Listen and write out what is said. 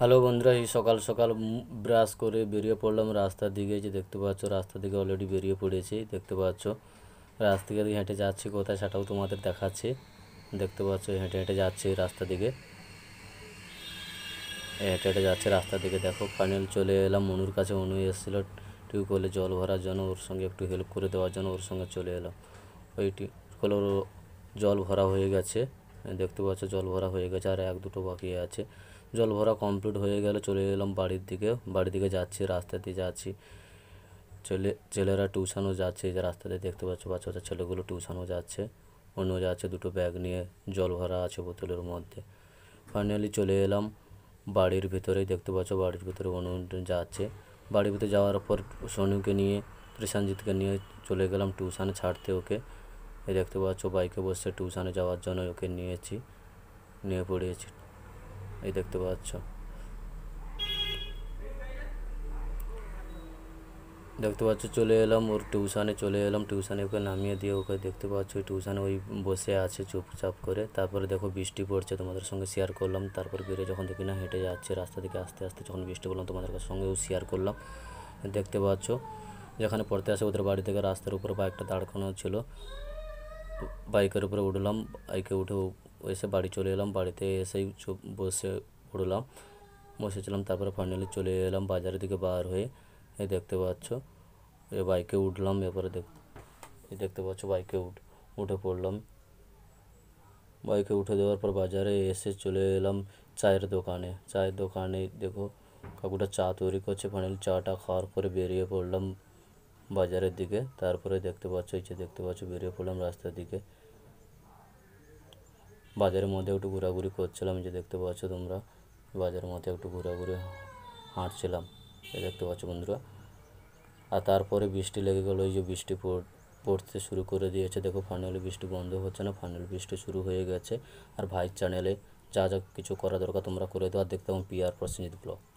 hello বন্ধুরা এই সকাল সকাল ব্রাশ করে বেরিয়ে পড়লাম রাস্তার দিকে যে দেখতে পাচ্ছ রাস্তা থেকে অলরেডি বেরিয়ে পড়েছি দেখতে পাচ্ছ রাস্তা থেকে হেঁটে যাচ্ছে কোথায় সেটাও তোমাদের দেখাচ্ছে দেখতে পাচ্ছ হেঁটে হেঁটে যাচ্ছে রাস্তা দিকে হেঁটে হেঁটে যাচ্ছে রাস্তা দিকে দেখো ফাইনাল চলে এলাম মনুর কাছে অনু এসেছিলো টিউবওয়েলে জল ভরার জন্য ওর সঙ্গে একটু হেল্প করে দেওয়ার জন্য ওর সঙ্গে চলে এলাম ওই টিউবওয়েলের জল ভরা হয়ে গেছে দেখতে পাচ্ছ জল ভরা হয়ে গেছে আর এক দুটো বাকি আছে জল ভরা কমপ্লিট হয়ে গেল চলে গেলাম বাড়ির দিকে বাড়ির দিকে যাচ্ছি রাস্তা দিয়ে যাচ্ছি ছেলে ছেলেরা টিউশনও যাচ্ছে যে রাস্তাতে দেখতে পাচ্ছ বাচ্চা বাচ্চা ছেলেগুলো টিউশনও যাচ্ছে অন্য যাচ্ছে দুটো ব্যাগ নিয়ে জল ভরা আছে বোতলের মধ্যে ফাইনালি চলে এলাম বাড়ির ভিতরে দেখতে পাচ্ছ বাড়ির ভিতরে অন্য যাচ্ছে বাড়ির ভিতরে যাওয়ার পর সোনুকে নিয়ে প্রশান্তজিৎকে নিয়ে চলে গেলাম টিউশানে ছাড়তে ওকে এই দেখতে পাচ্ছ বাইকে বসে টিউশনে যাওয়ার জন্য ওকে নিয়েছি নিয়ে পড়িয়েছি এই দেখতে পাচ্ছ দেখতে পাচ্ছ চলে এলাম ওর টিউশানে চলে এলাম টিউশানে ওকে নামিয়ে দিয়ে ওকে দেখতে পাচ্ছ ওই টিউশানে ওই বসে আছে চুপচাপ করে তারপরে দেখো বৃষ্টি পড়ছে তোমাদের সঙ্গে শেয়ার করলাম তারপর বেরে যখন দেখি না হেঁটে যাচ্ছে রাস্তা থেকে আস্তে আস্তে যখন বৃষ্টি পড়লাম তোমাদের সঙ্গেও শেয়ার করলাম দেখতে পাচ্ছ যেখানে পড়তে আসে ওদের বাড়ি থেকে রাস্তার উপর বাইকটা দাঁড়ানো ছিল বাইকের উপরে উঠলাম বাইকে উঠে এসে বাড়ি চলে এলাম বাড়িতে এসেই বসে পড়লাম বসেছিলাম তারপরে ফাইনালি চলে এলাম বাজারের দিকে বার হয়ে এ দেখতে পাচ্ছ এ বাইকে উঠলাম এরপরে দেখ দেখতে পাচ্ছ বাইকে উঠ উঠে পড়লাম বাইকে উঠে দেওয়ার পর বাজারে এসে চলে এলাম চায়ের দোকানে চায়ের দোকানে দেখো কাকুটা চা তৈরি করছে ফাইনালি চাটা খাওয়ার পরে বেরিয়ে পড়লাম বাজারের দিকে তারপরে দেখতে পাচ্ছ এই যে দেখতে পাচ্ছ বেরিয়ে পড়লাম রাস্তার দিকে বাজারের মধ্যে একটু ঘোরাঘুরি করছিলাম যে দেখতে পাচ্ছ তোমরা বাজারের মধ্যে একটু ঘোরাঘুরি হাঁটছিলাম এ দেখতে পাচ্ছ বন্ধুরা আর তারপরে বৃষ্টি লেগে গেলো এই যে বৃষ্টি পড়তে শুরু করে দিয়েছে দেখো ফাইনালি বৃষ্টি বন্ধ হচ্ছে না ফাইনাল বৃষ্টি শুরু হয়ে গেছে আর ভাই চ্যানেলে যা যা কিছু করা দরকার তোমরা করে দাও আর দেখতে পাবো আর প্রসেনজিৎ ব্লগ